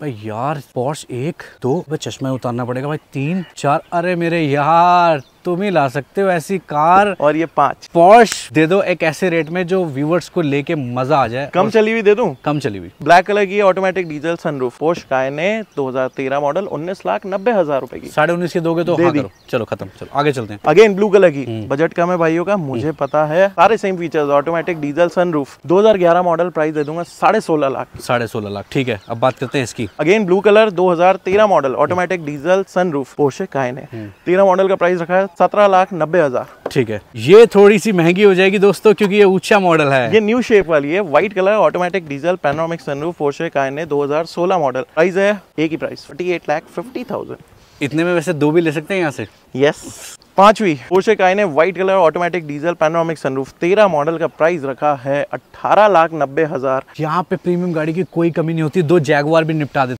भाई यार पॉर्स एक दो तो, चश्मे उतारना पड़ेगा भाई तीन चार अरे मेरे यार तुम ही ला सकते हो ऐसी कार और ये पांच पॉश दे दो एक ऐसे रेट में जो व्यूवर्स को लेके मजा आ जाए कम चली हुई दे दू कम चली हुई ब्लैक कलर की ऑटोमेटिक डीजल सनरूफ दो हजार तेरह मॉडल उन्नीस लाख नब्बे हजार रूपए की साढ़े उन्नीस के दोगे तो दे हाँ करो चलो खत्म चलो आगे चलते हैं अगेन ब्लू कलर की बजट हम्म। कम है भाइयों का मुझे हम्म। पता है सारे same feature automatic diesel sunroof 2011 model price दे दूंगा साढ़े सोलह लाख साढ़े सोलह लाख ठीक है अब बात करते हैं इसकी अगेन ब्लू कलर दो model automatic diesel sunroof Cayenne तेरह मॉडल हम्म। का प्राइस रखा है सत्रह लाख नब्बे हजार ठीक है ये थोड़ी सी महंगी हो जाएगी दोस्तों क्योंकि ये ऊंचा मॉडल है ये न्यू शेप वाली है white colour automatic diesel panoramic sunroof Porsche हजार सोलह मॉडल प्राइस है एक ही price forty eight lakh fifty thousand इतने में वैसे दो भी ले सकते हैं यहाँ से यस पांचवी पोर्शे ने white colour automatic diesel panoramic sunroof तेरह मॉडल का प्राइस रखा है अठारह लाख नब्बे हजार यहाँ पे प्रीमियम गाड़ी की कोई कमी नहीं होती दो जैगवार भी निपटा देते